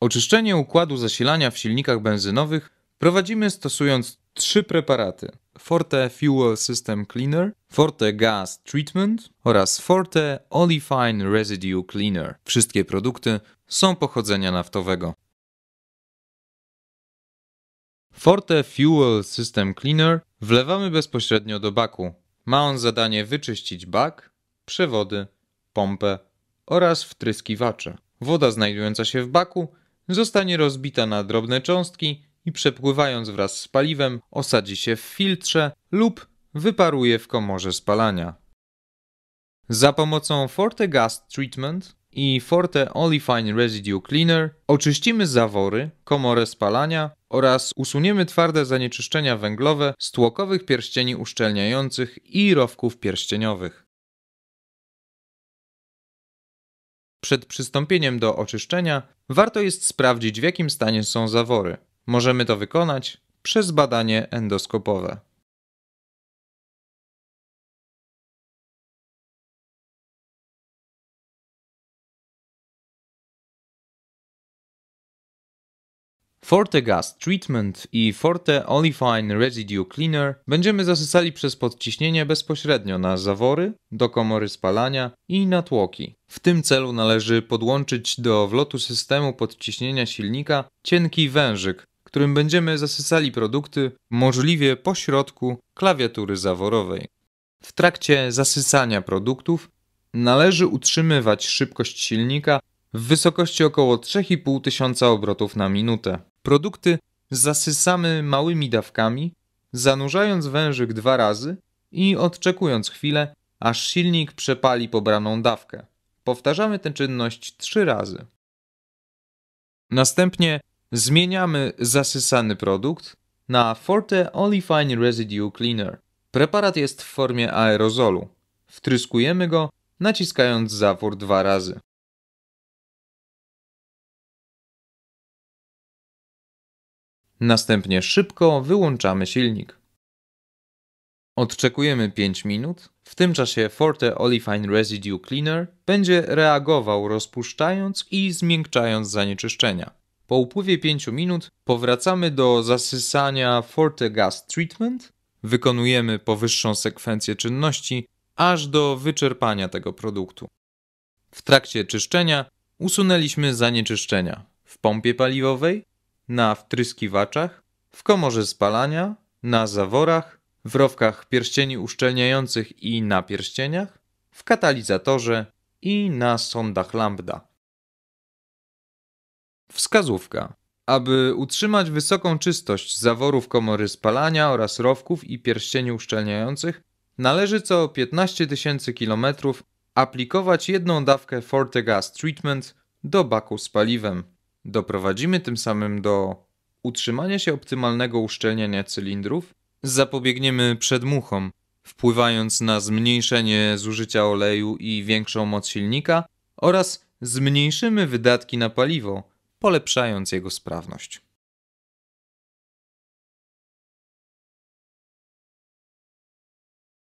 Oczyszczenie układu zasilania w silnikach benzynowych prowadzimy stosując trzy preparaty: Forte Fuel System Cleaner, Forte Gas Treatment oraz Forte Olefine Residue Cleaner. Wszystkie produkty są pochodzenia naftowego. Forte Fuel System Cleaner wlewamy bezpośrednio do baku. Ma on zadanie wyczyścić bak, przewody, pompę oraz wtryskiwacze. Woda znajdująca się w baku zostanie rozbita na drobne cząstki i przepływając wraz z paliwem osadzi się w filtrze lub wyparuje w komorze spalania. Za pomocą Forte Gas Treatment i Forte Olefine Residue Cleaner oczyścimy zawory, komorę spalania oraz usuniemy twarde zanieczyszczenia węglowe z tłokowych pierścieni uszczelniających i rowków pierścieniowych. Przed przystąpieniem do oczyszczenia warto jest sprawdzić, w jakim stanie są zawory. Możemy to wykonać przez badanie endoskopowe. Forte Gas Treatment i Forte Olefine Residue Cleaner będziemy zasysali przez podciśnienie bezpośrednio na zawory, do komory spalania i natłoki. W tym celu należy podłączyć do wlotu systemu podciśnienia silnika cienki wężyk, którym będziemy zasysali produkty możliwie po środku klawiatury zaworowej. W trakcie zasysania produktów należy utrzymywać szybkość silnika w wysokości około 3,5 tysiąca obrotów na minutę. Produkty zasysamy małymi dawkami, zanurzając wężyk dwa razy i odczekując chwilę, aż silnik przepali pobraną dawkę. Powtarzamy tę czynność trzy razy. Następnie zmieniamy zasysany produkt na Forte Olefine Residue Cleaner. Preparat jest w formie aerozolu. Wtryskujemy go, naciskając zawór dwa razy. Następnie szybko wyłączamy silnik. Odczekujemy 5 minut. W tym czasie Forte Olefine Residue Cleaner będzie reagował rozpuszczając i zmiękczając zanieczyszczenia. Po upływie 5 minut powracamy do zasysania Forte Gas Treatment. Wykonujemy powyższą sekwencję czynności aż do wyczerpania tego produktu. W trakcie czyszczenia usunęliśmy zanieczyszczenia w pompie paliwowej, na wtryskiwaczach, w komorze spalania, na zaworach, w rowkach pierścieni uszczelniających i na pierścieniach, w katalizatorze i na sondach lambda. Wskazówka. Aby utrzymać wysoką czystość zaworów komory spalania oraz rowków i pierścieni uszczelniających, należy co 15 000 km aplikować jedną dawkę Fortegas Treatment do baku z paliwem. Doprowadzimy tym samym do utrzymania się optymalnego uszczelniania cylindrów, zapobiegniemy przedmuchom, wpływając na zmniejszenie zużycia oleju i większą moc silnika oraz zmniejszymy wydatki na paliwo, polepszając jego sprawność.